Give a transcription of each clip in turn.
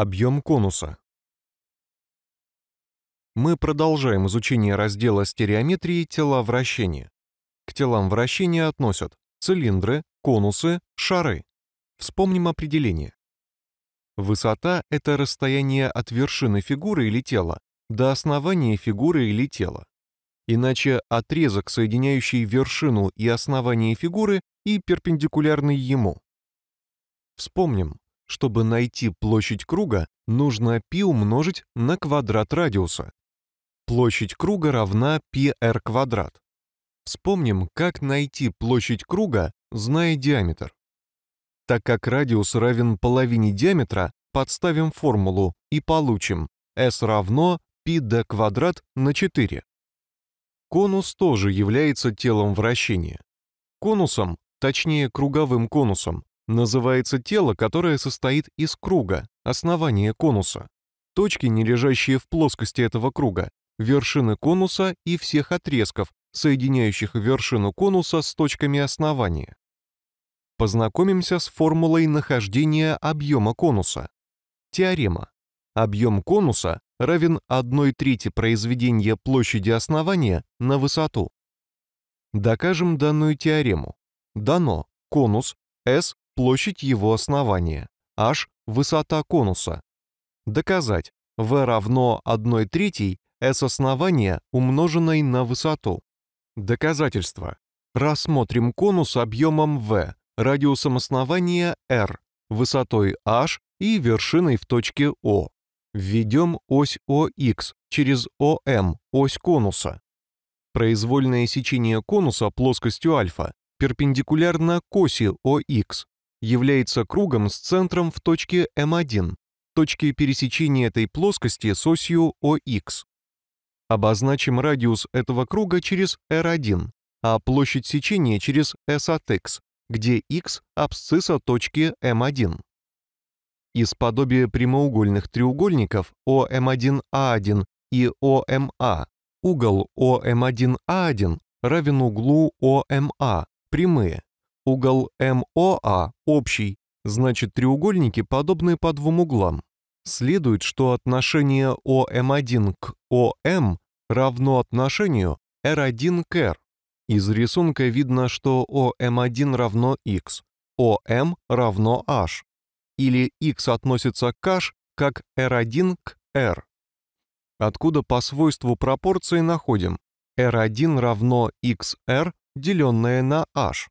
Объем конуса. Мы продолжаем изучение раздела стереометрии тела вращения. К телам вращения относят цилиндры, конусы, шары. Вспомним определение. Высота — это расстояние от вершины фигуры или тела до основания фигуры или тела. Иначе отрезок, соединяющий вершину и основание фигуры, и перпендикулярный ему. Вспомним, чтобы найти площадь круга, нужно π умножить на квадрат радиуса. Площадь круга равна πr квадрат. Вспомним, как найти площадь круга, зная диаметр. Так как радиус равен половине диаметра, подставим формулу и получим s равно πd квадрат на 4. Конус тоже является телом вращения. Конусом, точнее круговым конусом, Называется тело, которое состоит из круга, основания конуса. Точки, не лежащие в плоскости этого круга, вершины конуса и всех отрезков, соединяющих вершину конуса с точками основания. Познакомимся с формулой нахождения объема конуса. Теорема. Объем конуса равен 1 трети произведения площади основания на высоту. Докажем данную теорему. Дано конус S площадь его основания, h – высота конуса. Доказать v равно 1 третьей s основания, умноженной на высоту. Доказательство. Рассмотрим конус объемом v, радиусом основания r, высотой h и вершиной в точке O. Введем ось OX через OM, ось конуса. Произвольное сечение конуса плоскостью альфа перпендикулярно коси OX является кругом с центром в точке М1, точке пересечения этой плоскости с осью ОХ. Обозначим радиус этого круга через R1, а площадь сечения через S от X, где X – абсцисса точки М1. Из подобия прямоугольных треугольников ОМ1А1 и ОМА угол ОМ1А1 равен углу ОМА, прямые, Угол МОА общий, значит треугольники подобны по двум углам. Следует, что отношение ОМ1 к ОМ равно отношению R1 к R. Из рисунка видно, что ОМ1 равно х, ОМ равно H. Или х относится к H, как R1 к R. Откуда по свойству пропорции находим R1 равно XR, деленное на H.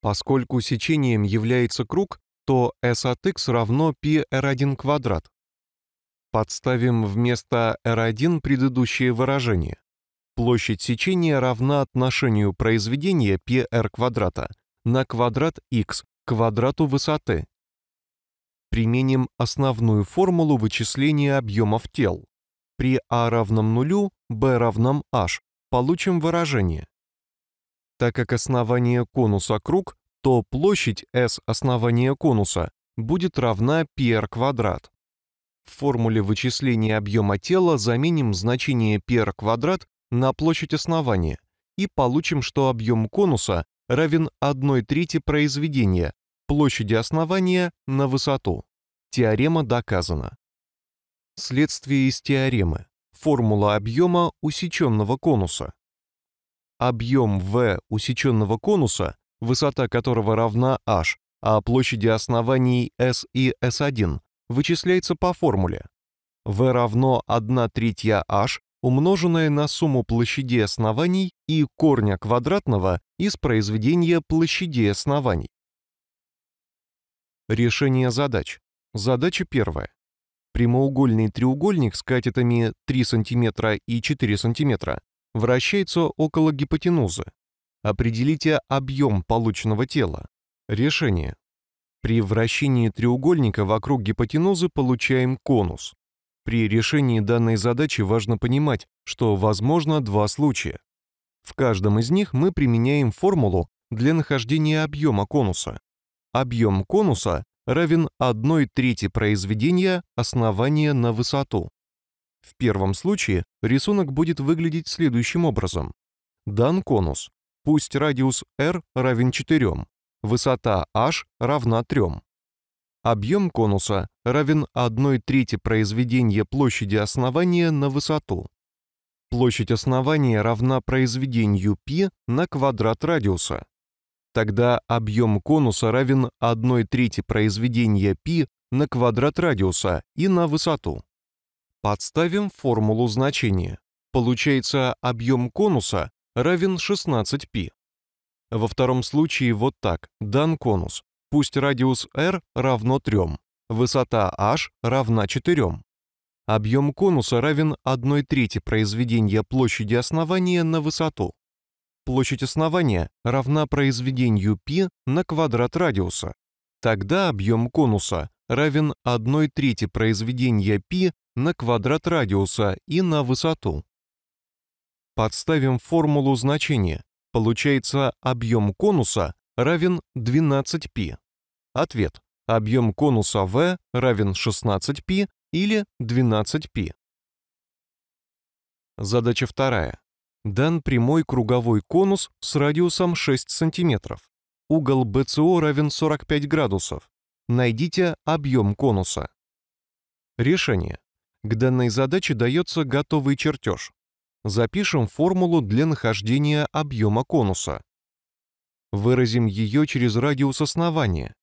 Поскольку сечением является круг, то S от x равно πr1 квадрат. Подставим вместо r1 предыдущее выражение. Площадь сечения равна отношению произведения πr квадрата на квадрат x к квадрату высоты. Применим основную формулу вычисления объемов тел. При а равном нулю, b равном h получим выражение так как основание конуса круг, то площадь S основания конуса будет равна PR квадрат. В формуле вычисления объема тела заменим значение PR квадрат на площадь основания и получим, что объем конуса равен 1 трети произведения площади основания на высоту. Теорема доказана. Следствие из теоремы. Формула объема усеченного конуса объем V усеченного конуса, высота которого равна h, а площади оснований S и S1 вычисляется по формуле. V равно 1 третья h, умноженное на сумму площадей оснований и корня квадратного из произведения площадей оснований. Решение задач. Задача первая. Прямоугольный треугольник с катетами 3 см и 4 см вращается около гипотенузы. Определите объем полученного тела. Решение. При вращении треугольника вокруг гипотенузы получаем конус. При решении данной задачи важно понимать, что возможно два случая. В каждом из них мы применяем формулу для нахождения объема конуса. Объем конуса равен 1 трети произведения основания на высоту. В первом случае рисунок будет выглядеть следующим образом. Дан конус. Пусть радиус r равен 4, высота h равна 3. Объем конуса равен 1 трети произведения площади основания на высоту. Площадь основания равна произведению π на квадрат радиуса. Тогда объем конуса равен 1 трети произведения π на квадрат радиуса и на высоту. Подставим формулу значения. Получается, объем конуса равен 16π. Во втором случае вот так, дан конус. Пусть радиус r равно 3, высота h равна 4. Объем конуса равен 1 трети произведения площади основания на высоту. Площадь основания равна произведению π на квадрат радиуса. Тогда объем конуса равен 1 трети произведения π на квадрат радиуса и на высоту. Подставим формулу значения. Получается, объем конуса равен 12π. Ответ. Объем конуса V равен 16π или 12π. Задача вторая. Дан прямой круговой конус с радиусом 6 см. Угол BCO равен 45 градусов. Найдите объем конуса. Решение. К данной задаче дается готовый чертеж. Запишем формулу для нахождения объема конуса. Выразим ее через радиус основания.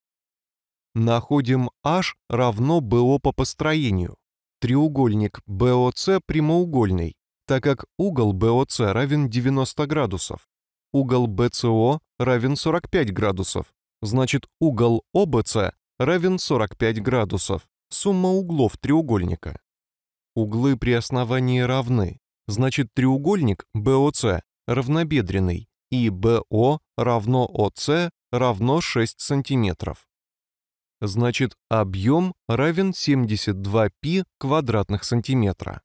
Находим H равно BO по построению. Треугольник BOC прямоугольный, так как угол BOC равен 90 градусов. Угол BCO равен 45 градусов, значит угол OBC равен 45 градусов, сумма углов треугольника. Углы при основании равны, значит треугольник BOC равнобедренный и BO равно OC равно 6 сантиметров. Значит объем равен 72π квадратных сантиметра.